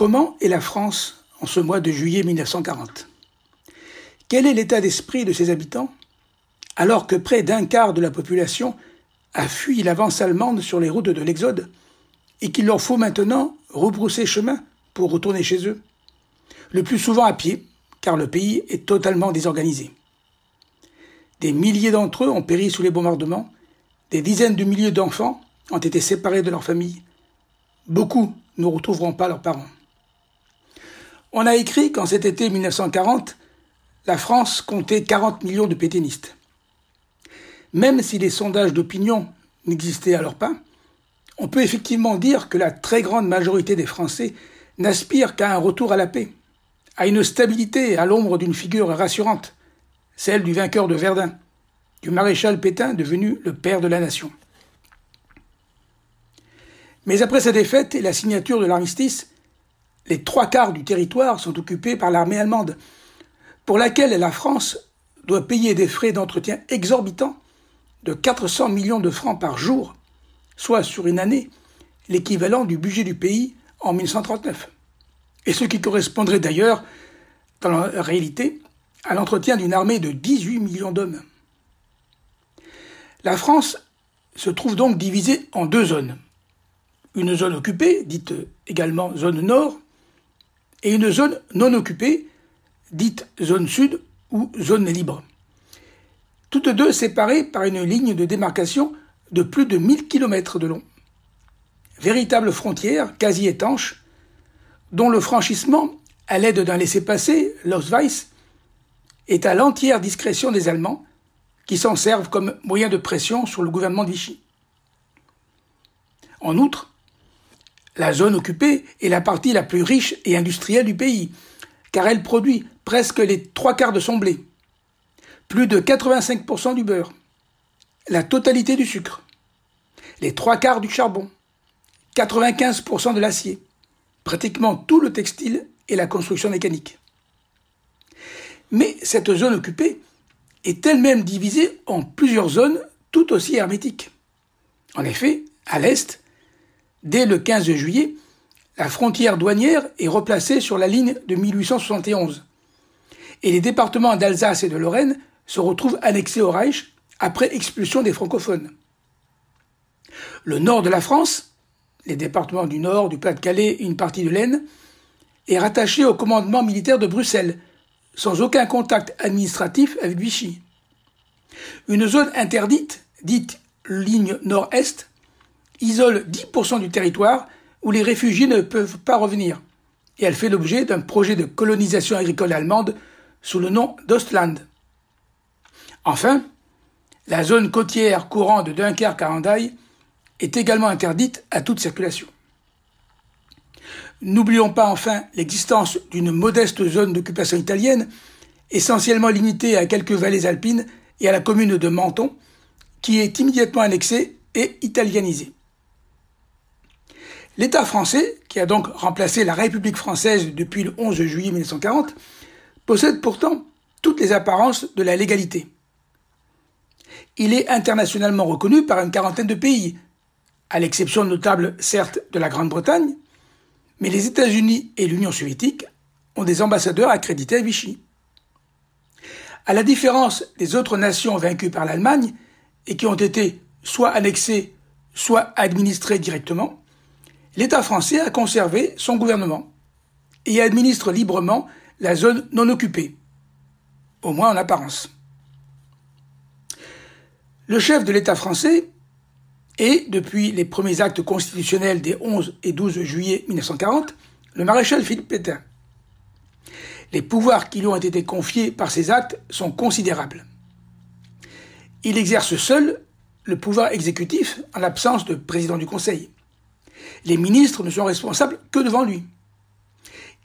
Comment est la France en ce mois de juillet 1940 Quel est l'état d'esprit de ses habitants alors que près d'un quart de la population a fui l'avance allemande sur les routes de l'Exode et qu'il leur faut maintenant rebrousser chemin pour retourner chez eux Le plus souvent à pied, car le pays est totalement désorganisé. Des milliers d'entre eux ont péri sous les bombardements, des dizaines de milliers d'enfants ont été séparés de leurs familles. Beaucoup ne retrouveront pas leurs parents. On a écrit qu'en cet été 1940, la France comptait 40 millions de pétainistes. Même si les sondages d'opinion n'existaient alors pas, on peut effectivement dire que la très grande majorité des Français n'aspirent qu'à un retour à la paix, à une stabilité à l'ombre d'une figure rassurante, celle du vainqueur de Verdun, du maréchal Pétain devenu le père de la nation. Mais après sa défaite et la signature de l'armistice, les trois quarts du territoire sont occupés par l'armée allemande, pour laquelle la France doit payer des frais d'entretien exorbitants de 400 millions de francs par jour, soit sur une année l'équivalent du budget du pays en 1939, et ce qui correspondrait d'ailleurs, dans la réalité, à l'entretien d'une armée de 18 millions d'hommes. La France se trouve donc divisée en deux zones. Une zone occupée, dite également zone nord, et une zone non occupée, dite zone sud ou zone libre. Toutes deux séparées par une ligne de démarcation de plus de 1000 km de long. Véritable frontière quasi étanche, dont le franchissement, à l'aide d'un laissez-passer, l'Ausweis, est à l'entière discrétion des Allemands, qui s'en servent comme moyen de pression sur le gouvernement de En outre, la zone occupée est la partie la plus riche et industrielle du pays, car elle produit presque les trois quarts de son blé, plus de 85% du beurre, la totalité du sucre, les trois quarts du charbon, 95% de l'acier, pratiquement tout le textile et la construction mécanique. Mais cette zone occupée est elle-même divisée en plusieurs zones tout aussi hermétiques. En effet, à l'est, Dès le 15 juillet, la frontière douanière est replacée sur la ligne de 1871. Et les départements d'Alsace et de Lorraine se retrouvent annexés au Reich après expulsion des francophones. Le nord de la France, les départements du Nord, du Pas-de-Calais et une partie de l'Aisne, est rattaché au commandement militaire de Bruxelles, sans aucun contact administratif avec Vichy. Une zone interdite, dite ligne nord-est, isole 10% du territoire où les réfugiés ne peuvent pas revenir, et elle fait l'objet d'un projet de colonisation agricole allemande sous le nom d'Ostland. Enfin, la zone côtière courant de Dunkerque à est également interdite à toute circulation. N'oublions pas enfin l'existence d'une modeste zone d'occupation italienne, essentiellement limitée à quelques vallées alpines et à la commune de Menton, qui est immédiatement annexée et italianisée. L'État français, qui a donc remplacé la République française depuis le 11 juillet 1940, possède pourtant toutes les apparences de la légalité. Il est internationalement reconnu par une quarantaine de pays, à l'exception notable certes de la Grande-Bretagne, mais les États-Unis et l'Union soviétique ont des ambassadeurs accrédités à Vichy. À la différence des autres nations vaincues par l'Allemagne et qui ont été soit annexées, soit administrées directement, l'État français a conservé son gouvernement et administre librement la zone non occupée, au moins en apparence. Le chef de l'État français est, depuis les premiers actes constitutionnels des 11 et 12 juillet 1940, le maréchal Philippe Pétain. Les pouvoirs qui lui ont été confiés par ces actes sont considérables. Il exerce seul le pouvoir exécutif en l'absence de président du Conseil. Les ministres ne sont responsables que devant lui.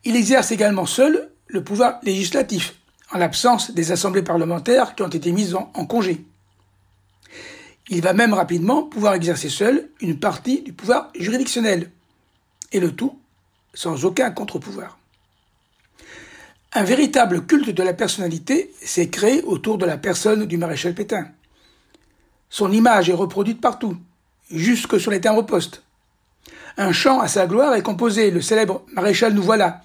Il exerce également seul le pouvoir législatif, en l'absence des assemblées parlementaires qui ont été mises en, congé. Il va même rapidement pouvoir exercer seul une partie du pouvoir juridictionnel, et le tout sans aucun contre-pouvoir. Un véritable culte de la personnalité s'est créé autour de la personne du maréchal Pétain. Son image est reproduite partout, jusque sur les timbres poste. Un chant à sa gloire est composé le célèbre Maréchal Nous voilà,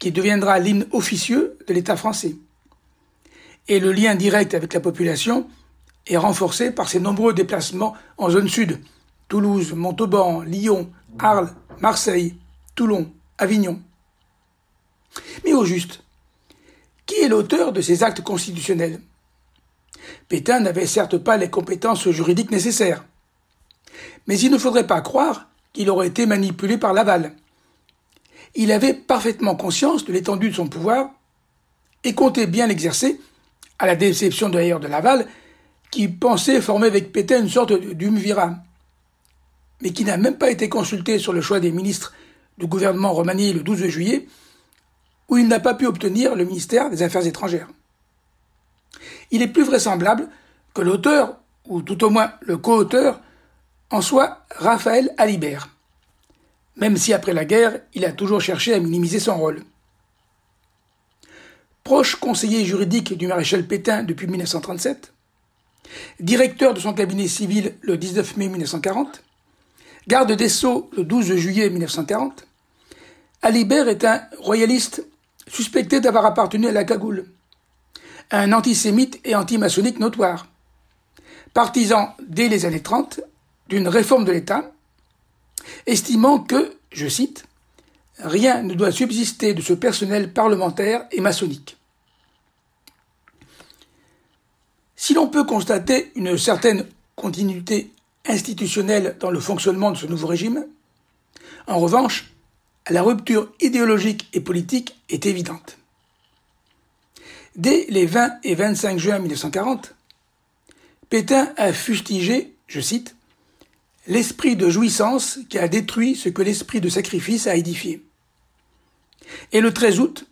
qui deviendra l'hymne officieux de l'État français. Et le lien direct avec la population est renforcé par ses nombreux déplacements en zone sud, Toulouse, Montauban, Lyon, Arles, Marseille, Toulon, Avignon. Mais au juste, qui est l'auteur de ces actes constitutionnels Pétain n'avait certes pas les compétences juridiques nécessaires. Mais il ne faudrait pas croire qu'il aurait été manipulé par Laval. Il avait parfaitement conscience de l'étendue de son pouvoir et comptait bien l'exercer, à la déception d'ailleurs de Laval, qui pensait former avec Pétain une sorte d'humvira, mais qui n'a même pas été consulté sur le choix des ministres du gouvernement remanié le 12 juillet, où il n'a pas pu obtenir le ministère des Affaires étrangères. Il est plus vraisemblable que l'auteur, ou tout au moins le co-auteur, en soi, Raphaël Alibert, même si après la guerre, il a toujours cherché à minimiser son rôle. Proche conseiller juridique du maréchal Pétain depuis 1937, directeur de son cabinet civil le 19 mai 1940, garde des Sceaux le 12 juillet 1940, Alibert est un royaliste suspecté d'avoir appartenu à la cagoule, un antisémite et antimaçonnique notoire, partisan dès les années 30 d'une réforme de l'État, estimant que, je cite, rien ne doit subsister de ce personnel parlementaire et maçonnique. Si l'on peut constater une certaine continuité institutionnelle dans le fonctionnement de ce nouveau régime, en revanche, la rupture idéologique et politique est évidente. Dès les 20 et 25 juin 1940, Pétain a fustigé, je cite, l'esprit de jouissance qui a détruit ce que l'esprit de sacrifice a édifié. Et le 13 août,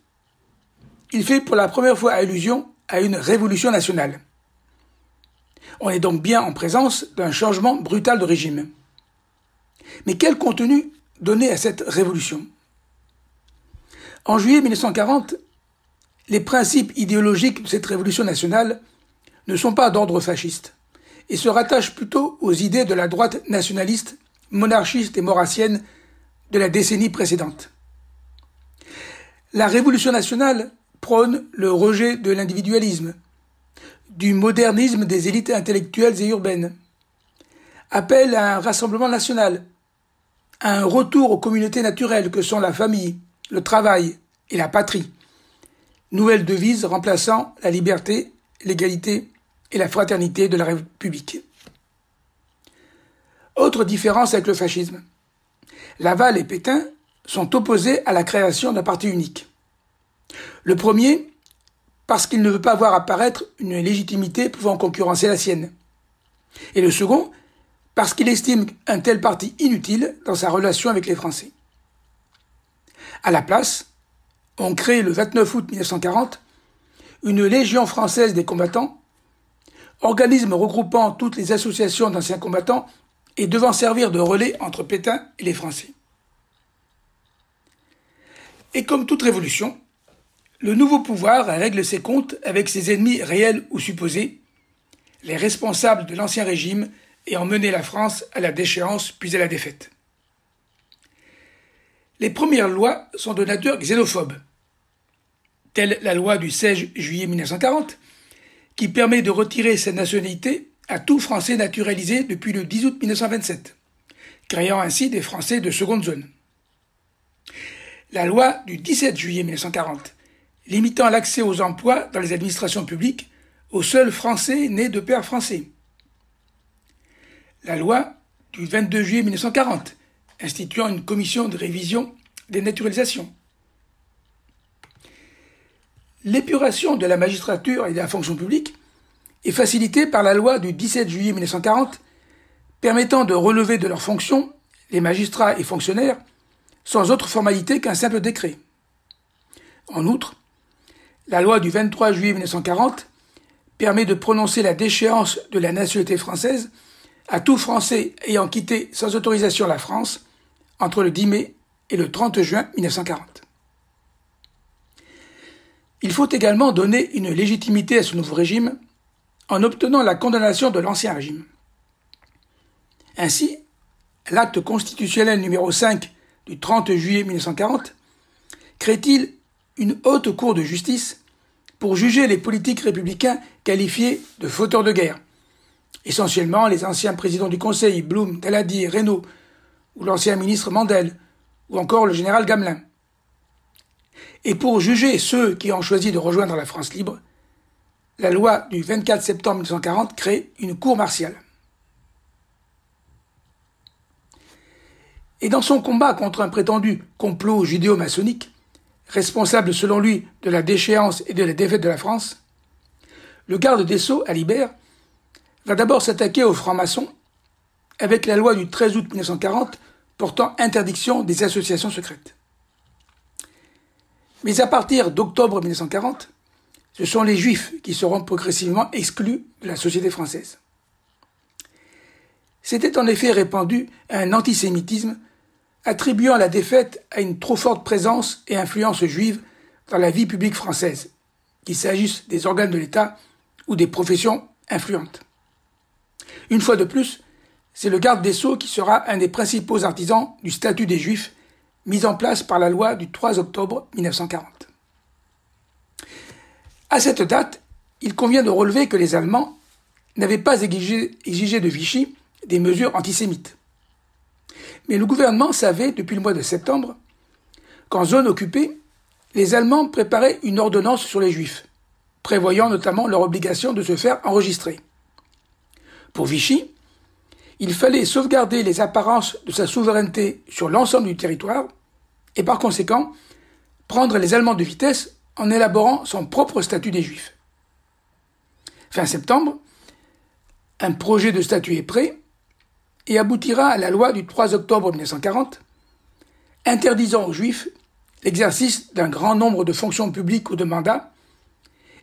il fait pour la première fois allusion à une révolution nationale. On est donc bien en présence d'un changement brutal de régime. Mais quel contenu donner à cette révolution En juillet 1940, les principes idéologiques de cette révolution nationale ne sont pas d'ordre fasciste et se rattache plutôt aux idées de la droite nationaliste, monarchiste et maurassienne de la décennie précédente. La Révolution nationale prône le rejet de l'individualisme, du modernisme des élites intellectuelles et urbaines, appelle à un rassemblement national, à un retour aux communautés naturelles que sont la famille, le travail et la patrie. Nouvelle devise remplaçant la liberté, l'égalité et la fraternité de la République. Autre différence avec le fascisme. Laval et Pétain sont opposés à la création d'un parti unique. Le premier, parce qu'il ne veut pas voir apparaître une légitimité pouvant concurrencer la sienne. Et le second, parce qu'il estime un tel parti inutile dans sa relation avec les Français. À la place, on crée le 29 août 1940 une Légion française des combattants organisme regroupant toutes les associations d'anciens combattants et devant servir de relais entre Pétain et les Français. Et comme toute révolution, le nouveau pouvoir règle ses comptes avec ses ennemis réels ou supposés, les responsables de l'ancien régime ayant mené la France à la déchéance puis à la défaite. Les premières lois sont de nature xénophobe, telle la loi du 16 juillet 1940, qui permet de retirer cette nationalité à tout Français naturalisé depuis le 10 août 1927, créant ainsi des Français de seconde zone. La loi du 17 juillet 1940, limitant l'accès aux emplois dans les administrations publiques aux seuls Français nés de pères français. La loi du 22 juillet 1940, instituant une commission de révision des naturalisations l'épuration de la magistrature et de la fonction publique est facilitée par la loi du 17 juillet 1940 permettant de relever de leurs fonctions les magistrats et fonctionnaires sans autre formalité qu'un simple décret. En outre, la loi du 23 juillet 1940 permet de prononcer la déchéance de la nationalité française à tout Français ayant quitté sans autorisation la France entre le 10 mai et le 30 juin 1940. Il faut également donner une légitimité à ce nouveau régime en obtenant la condamnation de l'ancien régime. Ainsi, l'acte constitutionnel numéro 5 du 30 juillet 1940 crée-t-il une haute cour de justice pour juger les politiques républicains qualifiés de fauteurs de guerre. Essentiellement les anciens présidents du Conseil, Blum, Daladier, Reynaud, ou l'ancien ministre Mandel, ou encore le général Gamelin et pour juger ceux qui ont choisi de rejoindre la France libre, la loi du 24 septembre 1940 crée une cour martiale. Et dans son combat contre un prétendu complot judéo-maçonnique, responsable selon lui de la déchéance et de la défaite de la France, le garde des Sceaux, Alibert, va d'abord s'attaquer aux francs-maçons avec la loi du 13 août 1940 portant interdiction des associations secrètes. Mais à partir d'octobre 1940, ce sont les Juifs qui seront progressivement exclus de la société française. C'était en effet répandu un antisémitisme attribuant la défaite à une trop forte présence et influence juive dans la vie publique française, qu'il s'agisse des organes de l'État ou des professions influentes. Une fois de plus, c'est le garde des sceaux qui sera un des principaux artisans du statut des juifs mise en place par la loi du 3 octobre 1940. À cette date, il convient de relever que les Allemands n'avaient pas exigé, exigé de Vichy des mesures antisémites. Mais le gouvernement savait depuis le mois de septembre qu'en zone occupée, les Allemands préparaient une ordonnance sur les Juifs, prévoyant notamment leur obligation de se faire enregistrer. Pour Vichy, il fallait sauvegarder les apparences de sa souveraineté sur l'ensemble du territoire et par conséquent prendre les Allemands de vitesse en élaborant son propre statut des Juifs. Fin septembre, un projet de statut est prêt et aboutira à la loi du 3 octobre 1940 interdisant aux Juifs l'exercice d'un grand nombre de fonctions publiques ou de mandats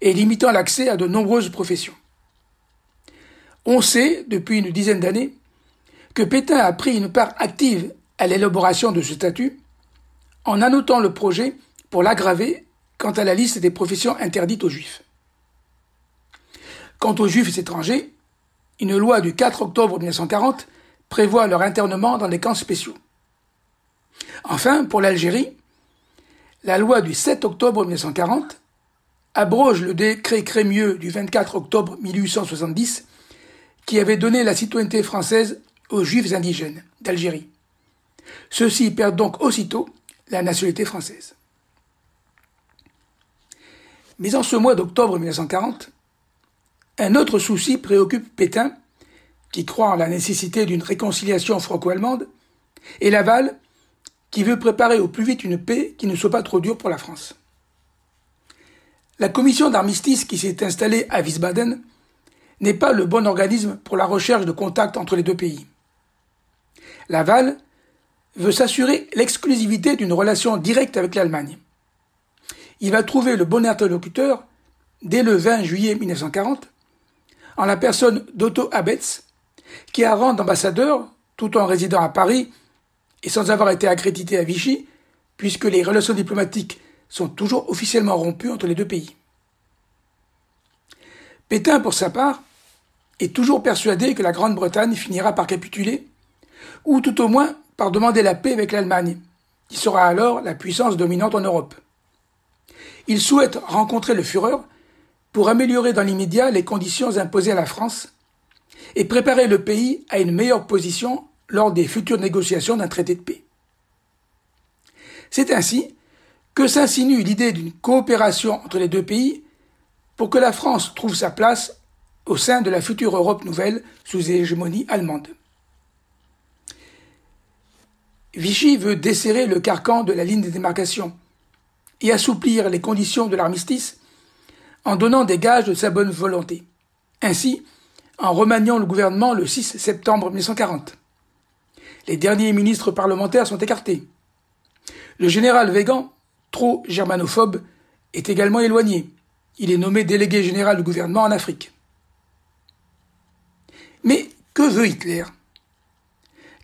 et limitant l'accès à de nombreuses professions. On sait, depuis une dizaine d'années, que Pétain a pris une part active à l'élaboration de ce statut en annotant le projet pour l'aggraver quant à la liste des professions interdites aux juifs. Quant aux juifs étrangers, une loi du 4 octobre 1940 prévoit leur internement dans des camps spéciaux. Enfin, pour l'Algérie, la loi du 7 octobre 1940 abroge le décret Crémieux du 24 octobre 1870 qui avait donné la citoyenneté française aux Juifs indigènes d'Algérie. Ceux-ci perdent donc aussitôt la nationalité française. Mais en ce mois d'octobre 1940, un autre souci préoccupe Pétain, qui croit en la nécessité d'une réconciliation franco-allemande, et Laval, qui veut préparer au plus vite une paix qui ne soit pas trop dure pour la France. La commission d'armistice qui s'est installée à Wiesbaden n'est pas le bon organisme pour la recherche de contacts entre les deux pays. Laval veut s'assurer l'exclusivité d'une relation directe avec l'Allemagne. Il va trouver le bon interlocuteur dès le 20 juillet 1940 en la personne d'Otto Abetz, qui a rang d'ambassadeur tout en résidant à Paris et sans avoir été accrédité à Vichy, puisque les relations diplomatiques sont toujours officiellement rompues entre les deux pays. Pétain, pour sa part, est toujours persuadé que la Grande-Bretagne finira par capituler ou tout au moins par demander la paix avec l'Allemagne, qui sera alors la puissance dominante en Europe. Il souhaite rencontrer le Führer pour améliorer dans l'immédiat les conditions imposées à la France et préparer le pays à une meilleure position lors des futures négociations d'un traité de paix. C'est ainsi que s'insinue l'idée d'une coopération entre les deux pays pour que la France trouve sa place au sein de la future Europe nouvelle sous hégémonie allemande. Vichy veut desserrer le carcan de la ligne de démarcation et assouplir les conditions de l'armistice en donnant des gages de sa bonne volonté. Ainsi, en remaniant le gouvernement le 6 septembre 1940. Les derniers ministres parlementaires sont écartés. Le général Végan, trop germanophobe, est également éloigné. Il est nommé délégué général du gouvernement en Afrique. Mais que veut Hitler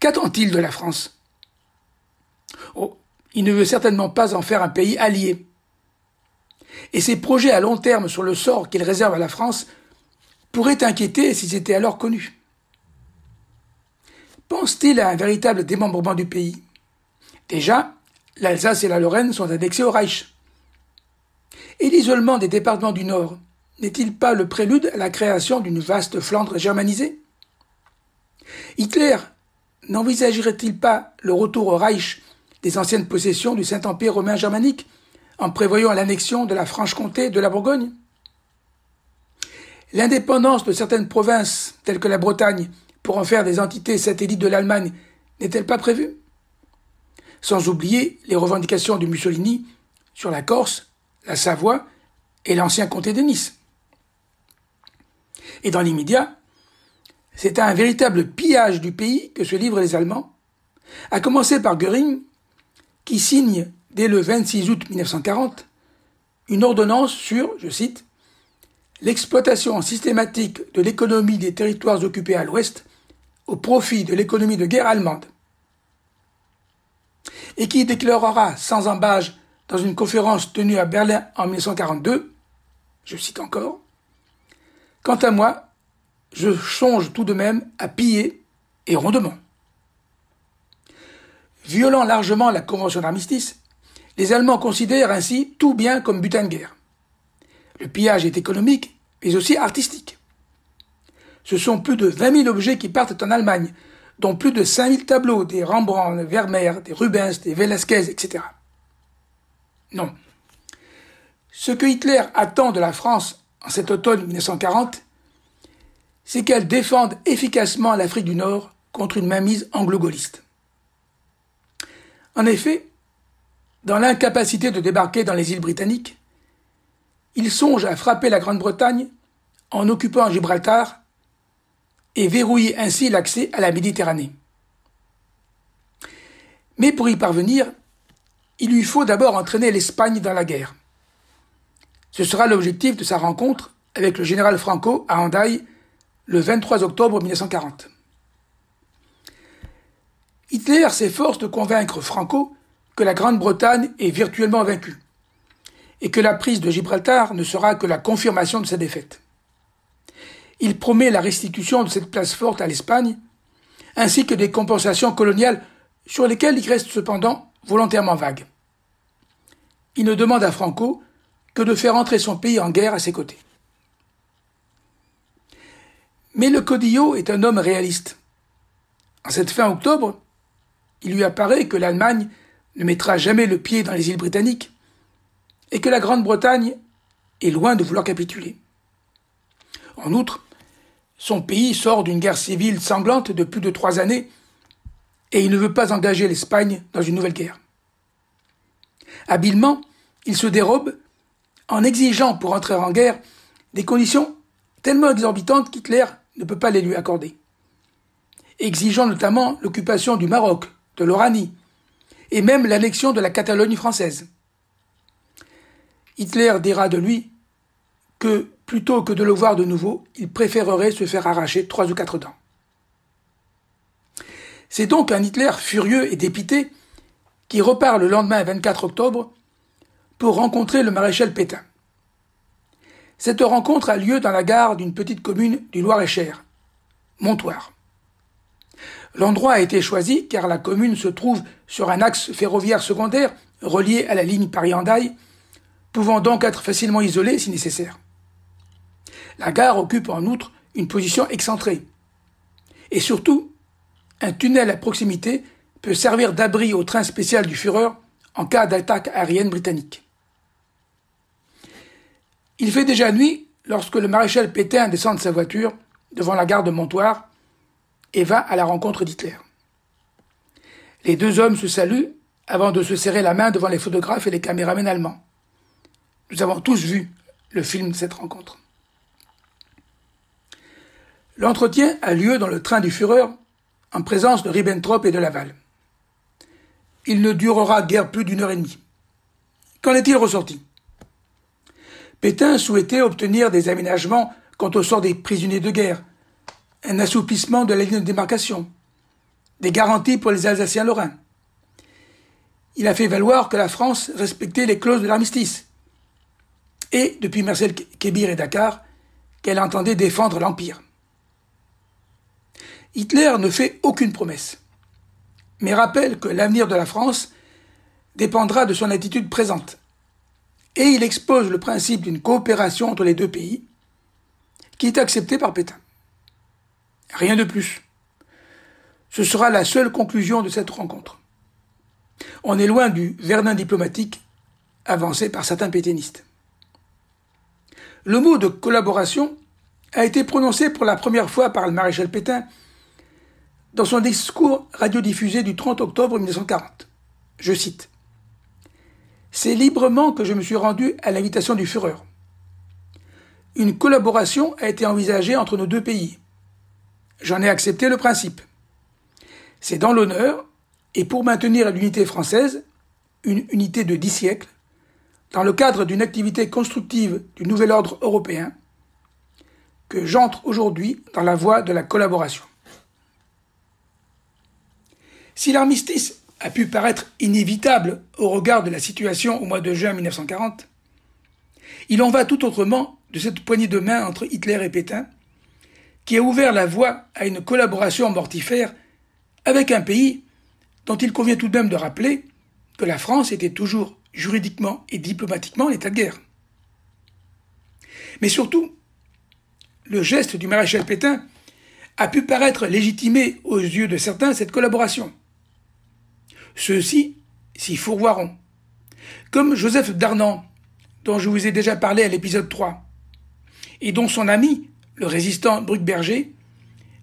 Qu'attend-il de la France il ne veut certainement pas en faire un pays allié. Et ses projets à long terme sur le sort qu'il réserve à la France pourraient inquiéter s'ils étaient alors connus. Pense-t-il à un véritable démembrement du pays Déjà, l'Alsace et la Lorraine sont annexées au Reich. Et l'isolement des départements du Nord n'est-il pas le prélude à la création d'une vaste Flandre germanisée Hitler n'envisagerait-il pas le retour au Reich des anciennes possessions du Saint-Empire romain germanique, en prévoyant l'annexion de la Franche-Comté de la Bourgogne L'indépendance de certaines provinces, telles que la Bretagne, pour en faire des entités satellites de l'Allemagne, n'est-elle pas prévue Sans oublier les revendications de Mussolini sur la Corse, la Savoie et l'ancien comté de Nice. Et dans l'immédiat, c'est à un véritable pillage du pays que se livrent les Allemands, à commencer par Göring, qui signe dès le 26 août 1940 une ordonnance sur, je cite, l'exploitation systématique de l'économie des territoires occupés à l'Ouest au profit de l'économie de guerre allemande, et qui déclarera sans embâge dans une conférence tenue à Berlin en 1942, je cite encore, Quant à moi, je change tout de même à piller et rondement. Violant largement la convention d'armistice, les Allemands considèrent ainsi tout bien comme butin de guerre. Le pillage est économique, mais aussi artistique. Ce sont plus de 20 000 objets qui partent en Allemagne, dont plus de 5 000 tableaux des Rembrandt, des Vermeer, des Rubens, des Velasquez, etc. Non. Ce que Hitler attend de la France en cet automne 1940, c'est qu'elle défende efficacement l'Afrique du Nord contre une mainmise anglo-gaulliste. En effet, dans l'incapacité de débarquer dans les îles britanniques, il songe à frapper la Grande-Bretagne en occupant Gibraltar et verrouiller ainsi l'accès à la Méditerranée. Mais pour y parvenir, il lui faut d'abord entraîner l'Espagne dans la guerre. Ce sera l'objectif de sa rencontre avec le général Franco à Hendaye le 23 octobre 1940. Hitler s'efforce de convaincre Franco que la Grande-Bretagne est virtuellement vaincue et que la prise de Gibraltar ne sera que la confirmation de sa défaite. Il promet la restitution de cette place forte à l'Espagne, ainsi que des compensations coloniales sur lesquelles il reste cependant volontairement vague. Il ne demande à Franco que de faire entrer son pays en guerre à ses côtés. Mais le Codillo est un homme réaliste. En cette fin octobre, il lui apparaît que l'Allemagne ne mettra jamais le pied dans les îles britanniques, et que la Grande-Bretagne est loin de vouloir capituler. En outre, son pays sort d'une guerre civile sanglante de plus de trois années, et il ne veut pas engager l'Espagne dans une nouvelle guerre. Habilement, il se dérobe en exigeant pour entrer en guerre des conditions tellement exorbitantes qu'Hitler ne peut pas les lui accorder, exigeant notamment l'occupation du Maroc de l'Oranie, et même l'annexion de la Catalogne française. Hitler dira de lui que, plutôt que de le voir de nouveau, il préférerait se faire arracher trois ou quatre dents. C'est donc un Hitler furieux et dépité qui repart le lendemain 24 octobre pour rencontrer le maréchal Pétain. Cette rencontre a lieu dans la gare d'une petite commune du Loir-et-Cher, Montoire. L'endroit a été choisi car la commune se trouve sur un axe ferroviaire secondaire relié à la ligne paris andaille pouvant donc être facilement isolée si nécessaire. La gare occupe en outre une position excentrée. Et surtout, un tunnel à proximité peut servir d'abri au train spécial du Führer en cas d'attaque aérienne britannique. Il fait déjà nuit lorsque le maréchal Pétain descend de sa voiture devant la gare de Montoire et va à la rencontre d'Hitler. Les deux hommes se saluent avant de se serrer la main devant les photographes et les caméramens allemands. Nous avons tous vu le film de cette rencontre. L'entretien a lieu dans le train du Führer, en présence de Ribbentrop et de Laval. Il ne durera guère plus d'une heure et demie. Qu'en est-il ressorti Pétain souhaitait obtenir des aménagements quant au sort des prisonniers de guerre, un assouplissement de la ligne de démarcation, des garanties pour les Alsaciens lorrains. Il a fait valoir que la France respectait les clauses de l'armistice et, depuis Marcel Kébir et Dakar, qu'elle entendait défendre l'Empire. Hitler ne fait aucune promesse, mais rappelle que l'avenir de la France dépendra de son attitude présente. Et il expose le principe d'une coopération entre les deux pays, qui est accepté par Pétain. Rien de plus. Ce sera la seule conclusion de cette rencontre. On est loin du vernin diplomatique avancé par certains pétainistes. Le mot de collaboration a été prononcé pour la première fois par le maréchal Pétain dans son discours radiodiffusé du 30 octobre 1940. Je cite C'est librement que je me suis rendu à l'invitation du Führer. Une collaboration a été envisagée entre nos deux pays, J'en ai accepté le principe. C'est dans l'honneur, et pour maintenir l'unité française, une unité de dix siècles, dans le cadre d'une activité constructive du nouvel ordre européen, que j'entre aujourd'hui dans la voie de la collaboration. Si l'armistice a pu paraître inévitable au regard de la situation au mois de juin 1940, il en va tout autrement de cette poignée de main entre Hitler et Pétain, qui a ouvert la voie à une collaboration mortifère avec un pays dont il convient tout de même de rappeler que la France était toujours juridiquement et diplomatiquement en état de guerre. Mais surtout, le geste du maréchal Pétain a pu paraître légitimer aux yeux de certains cette collaboration. Ceux-ci s'y fourvoiront. Comme Joseph Darnan, dont je vous ai déjà parlé à l'épisode 3, et dont son ami, le résistant Berger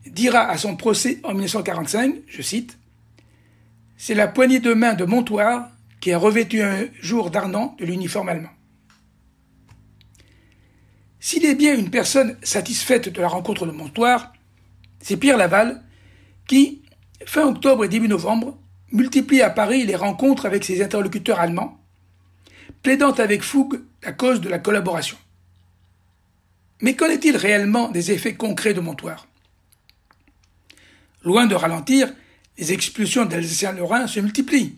dira à son procès en 1945, je cite, C'est la poignée de main de Montoire qui a revêtu un jour d'Arnan de l'uniforme allemand. S'il est bien une personne satisfaite de la rencontre de Montoire, c'est Pierre Laval qui, fin octobre et début novembre, multiplie à Paris les rencontres avec ses interlocuteurs allemands, plaidant avec fougue la cause de la collaboration. Mais qu'en est-il réellement des effets concrets de Montoire Loin de ralentir, les expulsions dalsace lorrains se multiplient.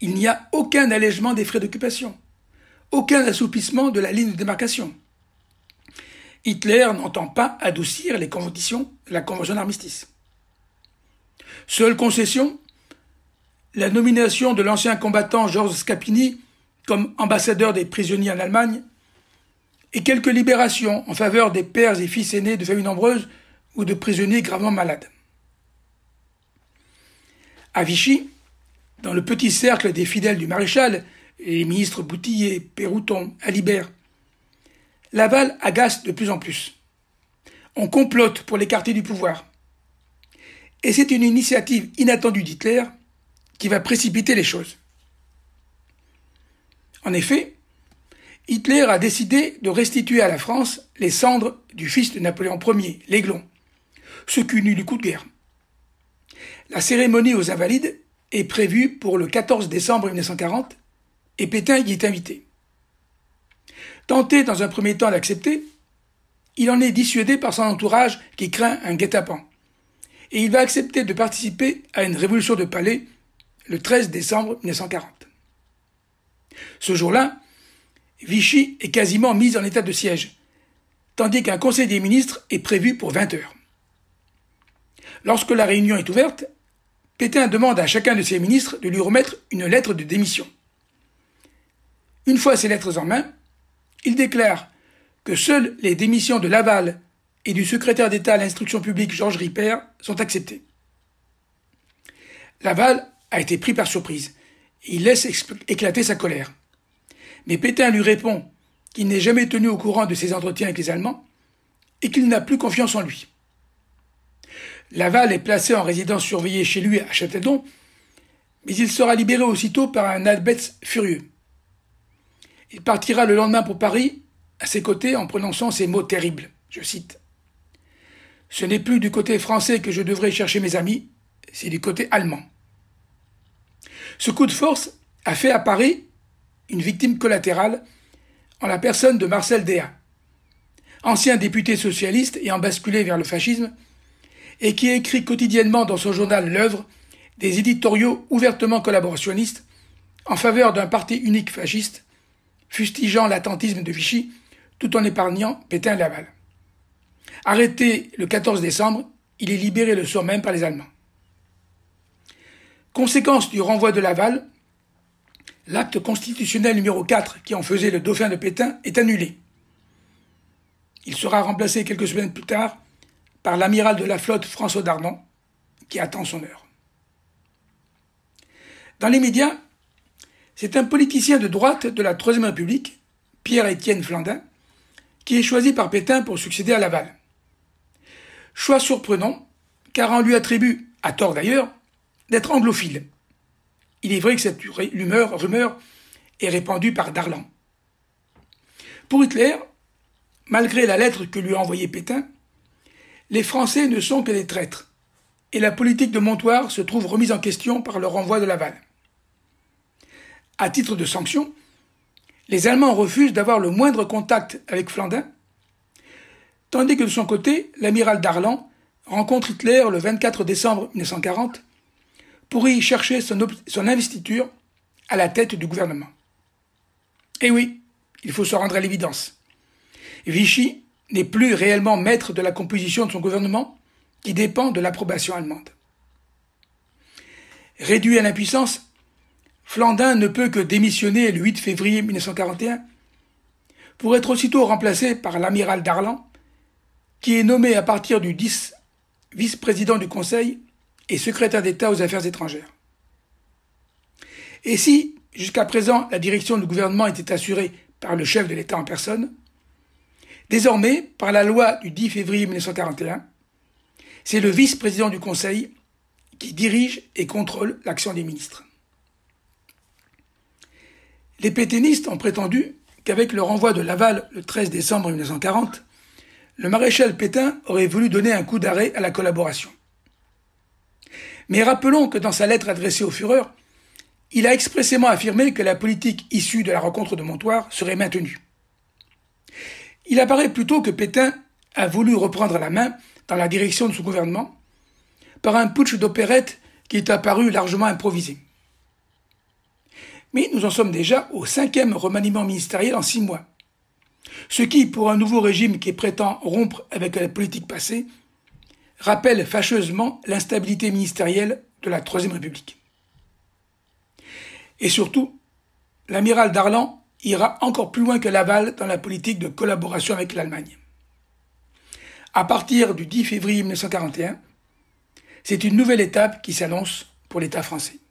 Il n'y a aucun allègement des frais d'occupation, aucun assoupissement de la ligne de démarcation. Hitler n'entend pas adoucir les conditions de la convention d'armistice. Seule concession, la nomination de l'ancien combattant Georges Scapini comme ambassadeur des prisonniers en Allemagne et quelques libérations en faveur des pères et fils aînés de familles nombreuses ou de prisonniers gravement malades. À Vichy, dans le petit cercle des fidèles du maréchal, les ministres Boutillier, Pérouton, Alibert, Laval agace de plus en plus. On complote pour l'écarter du pouvoir. Et c'est une initiative inattendue d'Hitler qui va précipiter les choses. En effet, Hitler a décidé de restituer à la France les cendres du fils de Napoléon Ier, l'Aiglon, ce qui eut du coup de guerre. La cérémonie aux Invalides est prévue pour le 14 décembre 1940 et Pétain y est invité. Tenté dans un premier temps d'accepter, il en est dissuadé par son entourage qui craint un guet-apens. Et il va accepter de participer à une révolution de palais le 13 décembre 1940. Ce jour-là, Vichy est quasiment mise en état de siège, tandis qu'un conseil des ministres est prévu pour 20 heures. Lorsque la réunion est ouverte, Pétain demande à chacun de ses ministres de lui remettre une lettre de démission. Une fois ces lettres en main, il déclare que seules les démissions de Laval et du secrétaire d'État à l'instruction publique Georges Ripper sont acceptées. Laval a été pris par surprise. Il laisse éclater sa colère. Mais Pétain lui répond qu'il n'est jamais tenu au courant de ses entretiens avec les Allemands et qu'il n'a plus confiance en lui. Laval est placé en résidence surveillée chez lui à Châteldon, mais il sera libéré aussitôt par un Albetz furieux. Il partira le lendemain pour Paris, à ses côtés en prononçant ces mots terribles. Je cite. Ce n'est plus du côté français que je devrais chercher mes amis, c'est du côté allemand. Ce coup de force a fait à Paris une victime collatérale en la personne de Marcel Déat, ancien député socialiste ayant basculé vers le fascisme, et qui écrit quotidiennement dans son journal L'œuvre des éditoriaux ouvertement collaborationnistes en faveur d'un parti unique fasciste, fustigeant l'attentisme de Vichy tout en épargnant Pétain-Laval. Arrêté le 14 décembre, il est libéré le soir même par les Allemands. Conséquence du renvoi de Laval, l'acte constitutionnel numéro 4 qui en faisait le dauphin de Pétain est annulé. Il sera remplacé quelques semaines plus tard par l'amiral de la flotte François Darnon, qui attend son heure. Dans les médias, c'est un politicien de droite de la Troisième République, Pierre-Étienne Flandin, qui est choisi par Pétain pour succéder à Laval. Choix surprenant, car on lui attribue, à tort d'ailleurs, d'être anglophile. Il est vrai que cette rumeur, rumeur est répandue par Darlan. Pour Hitler, malgré la lettre que lui a envoyée Pétain, les Français ne sont que des traîtres, et la politique de Montoire se trouve remise en question par le renvoi de Laval. À titre de sanction, les Allemands refusent d'avoir le moindre contact avec Flandin, tandis que de son côté, l'amiral Darlan rencontre Hitler le 24 décembre 1940 pour y chercher son, investiture à la tête du gouvernement. Et eh oui, il faut se rendre à l'évidence. Vichy n'est plus réellement maître de la composition de son gouvernement, qui dépend de l'approbation allemande. Réduit à l'impuissance, Flandin ne peut que démissionner le 8 février 1941 pour être aussitôt remplacé par l'amiral Darlan, qui est nommé à partir du 10 vice-président du Conseil et secrétaire d'État aux Affaires étrangères. Et si, jusqu'à présent, la direction du gouvernement était assurée par le chef de l'État en personne, désormais, par la loi du 10 février 1941, c'est le vice-président du Conseil qui dirige et contrôle l'action des ministres. Les pétainistes ont prétendu qu'avec le renvoi de Laval le 13 décembre 1940, le maréchal Pétain aurait voulu donner un coup d'arrêt à la collaboration. Mais rappelons que dans sa lettre adressée au Führer, il a expressément affirmé que la politique issue de la rencontre de Montoire serait maintenue. Il apparaît plutôt que Pétain a voulu reprendre la main dans la direction de son gouvernement par un putsch d'opérette qui est apparu largement improvisé. Mais nous en sommes déjà au cinquième remaniement ministériel en six mois. Ce qui, pour un nouveau régime qui prétend rompre avec la politique passée, rappelle fâcheusement l'instabilité ministérielle de la Troisième République. Et surtout, l'amiral Darlan ira encore plus loin que Laval dans la politique de collaboration avec l'Allemagne. À partir du 10 février 1941, c'est une nouvelle étape qui s'annonce pour l'État français.